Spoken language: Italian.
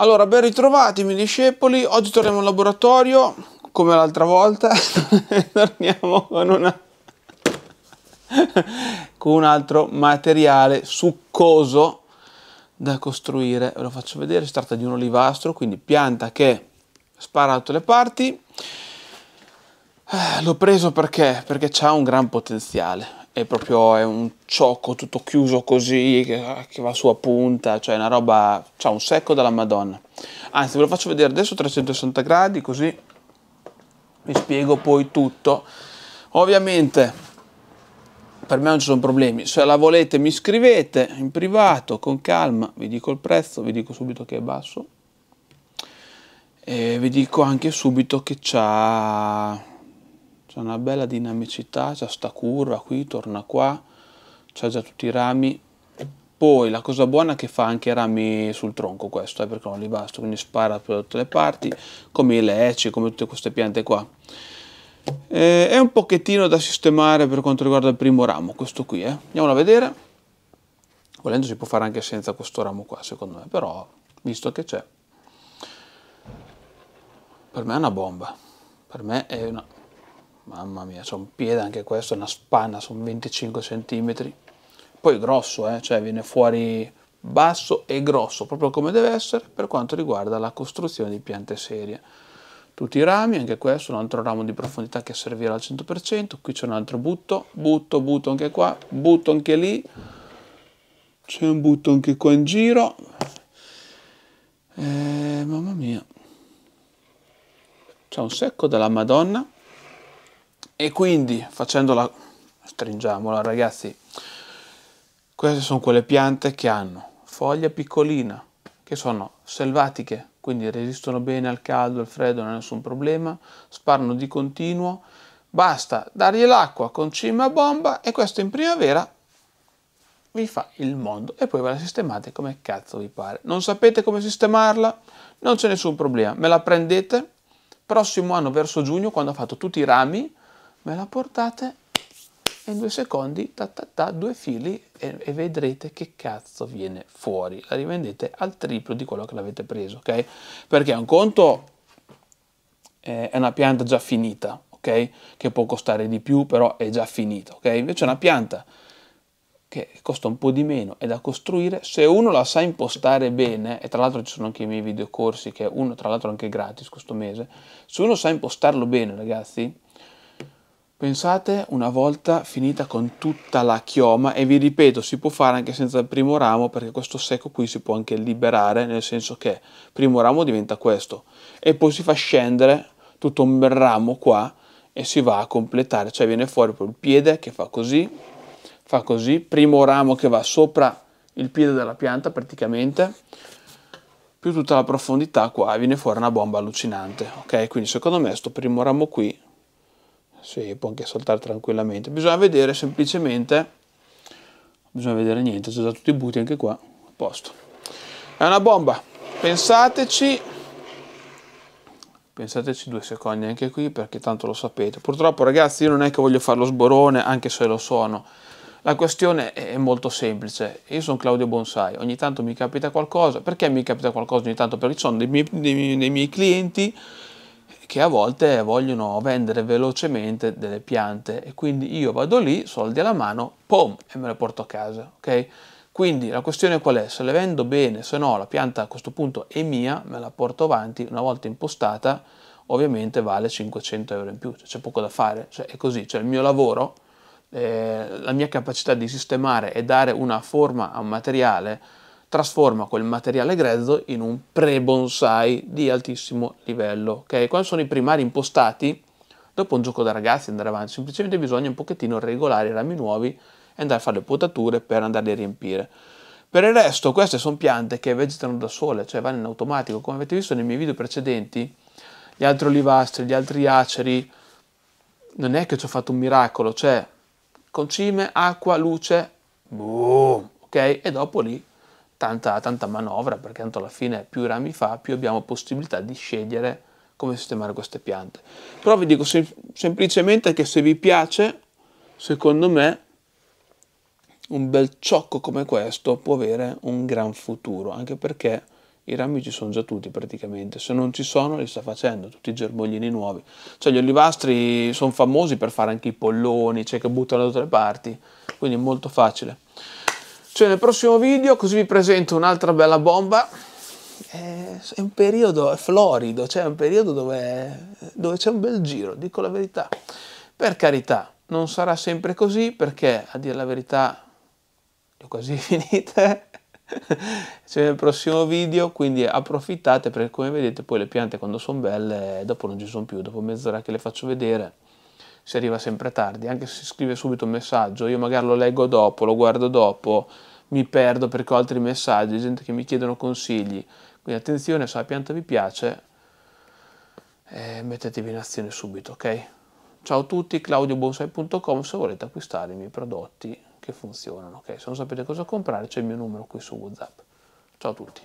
Allora, ben ritrovati miei discepoli, oggi torniamo al laboratorio, come l'altra volta, torniamo con, una... con un altro materiale succoso da costruire, ve lo faccio vedere, si tratta di un olivastro, quindi pianta che spara da tutte le parti, eh, l'ho preso perché? Perché ha un gran potenziale, è proprio è un ciocco tutto chiuso così che, che va sulla punta, cioè una roba, c'ha un secco della madonna. Anzi ve lo faccio vedere adesso 360 gradi così vi spiego poi tutto. Ovviamente per me non ci sono problemi, se la volete mi scrivete in privato con calma, vi dico il prezzo, vi dico subito che è basso e vi dico anche subito che c'ha c'è una bella dinamicità, c'è sta curva qui, torna qua, c'è già tutti i rami. Poi la cosa buona è che fa anche rami sul tronco questo, eh, perché non li basta, quindi spara per tutte le parti, come i leci, come tutte queste piante qua. Eh, è un pochettino da sistemare per quanto riguarda il primo ramo, questo qui. Eh. Andiamolo a vedere. Volendo si può fare anche senza questo ramo qua, secondo me, però visto che c'è. Per me è una bomba, per me è una mamma mia, c'è un piede anche questo, una spanna, sono 25 cm, poi grosso, eh, cioè viene fuori basso e grosso, proprio come deve essere per quanto riguarda la costruzione di piante serie. Tutti i rami, anche questo, un altro ramo di profondità che servirà al 100%, qui c'è un altro butto, butto, butto anche qua, butto anche lì, c'è un butto anche qua in giro, eh, mamma mia, c'è un secco della Madonna, e quindi facendola, stringiamola ragazzi, queste sono quelle piante che hanno foglia piccolina, che sono selvatiche, quindi resistono bene al caldo, al freddo, non è nessun problema, sparano di continuo, basta dargli l'acqua con cima a bomba e questo in primavera vi fa il mondo e poi ve la sistemate come cazzo vi pare. Non sapete come sistemarla? Non c'è nessun problema, me la prendete, prossimo anno verso giugno quando ha fatto tutti i rami me la portate e in due secondi ta, ta, ta, due fili e, e, vedrete che cazzo viene fuori la rivendete al triplo di quello che l'avete preso ok perché un conto eh, è una pianta già finita ok che può costare di più però è già finita ok invece una pianta che costa un po' di meno, è da costruire, se uno la sa impostare bene, e tra l'altro ci sono anche i miei videocorsi, che uno tra l'altro anche gratis questo mese, se uno sa impostarlo bene ragazzi, Pensate una volta finita con tutta la chioma e vi ripeto si può fare anche senza il primo ramo perché questo secco qui si può anche liberare nel senso che primo ramo diventa questo e poi si fa scendere tutto un bel ramo qua e si va a completare cioè viene fuori poi il piede che fa così fa così primo ramo che va sopra il piede della pianta praticamente più tutta la profondità qua viene fuori una bomba allucinante ok quindi secondo me sto primo ramo qui sì, può anche saltare tranquillamente. Bisogna vedere semplicemente, bisogna vedere niente, c'è già tutti i buti anche qua, a posto. È una bomba, pensateci, pensateci due secondi anche qui perché tanto lo sapete. Purtroppo ragazzi io non è che voglio fare lo sborone, anche se lo sono. La questione è molto semplice, io sono Claudio Bonsai, ogni tanto mi capita qualcosa, perché mi capita qualcosa ogni tanto? Perché ci sono dei miei, dei miei, dei miei clienti che a volte vogliono vendere velocemente delle piante e quindi io vado lì, soldi alla mano, pom, e me le porto a casa, ok? Quindi la questione qual è? Se le vendo bene, se no la pianta a questo punto è mia, me la porto avanti, una volta impostata ovviamente vale 500 euro in più, cioè c'è poco da fare, cioè, è così, cioè il mio lavoro, eh, la mia capacità di sistemare e dare una forma a un materiale trasforma quel materiale grezzo in un pre-bonsai di altissimo livello. Okay? Quando sono i primari impostati, dopo un gioco da ragazzi andare avanti, semplicemente bisogna un pochettino regolare i rami nuovi e andare a fare le potature per andarli a riempire. Per il resto queste sono piante che vegetano da sole, cioè vanno in automatico. Come avete visto nei miei video precedenti, gli altri olivastri, gli altri aceri, non è che ci ho fatto un miracolo, cioè concime, acqua, luce, boom, ok? E dopo lì tanta, tanta manovra perché tanto alla fine più rami fa più abbiamo possibilità di scegliere come sistemare queste piante. Però vi dico sem semplicemente che se vi piace, secondo me, un bel ciocco come questo può avere un gran futuro, anche perché i rami ci sono già tutti praticamente, se non ci sono li sta facendo, tutti i germoglini nuovi. Cioè gli olivastri sono famosi per fare anche i polloni, c'è cioè che buttano da tutte le parti, quindi è molto facile cioè nel prossimo video così vi presento un'altra bella bomba è un periodo è florido cioè è un periodo dove, dove c'è un bel giro dico la verità per carità non sarà sempre così perché a dire la verità le ho quasi finite cioè nel prossimo video quindi approfittate perché come vedete poi le piante quando sono belle dopo non ci sono più dopo mezz'ora che le faccio vedere si arriva sempre tardi, anche se si scrive subito un messaggio, io magari lo leggo dopo, lo guardo dopo, mi perdo perché ho altri messaggi, gente che mi chiedono consigli, quindi attenzione, se la pianta vi piace, eh, mettetevi in azione subito, ok? Ciao a tutti, claudiobonsai.com se volete acquistare i miei prodotti che funzionano, ok? Se non sapete cosa comprare c'è il mio numero qui su WhatsApp. Ciao a tutti.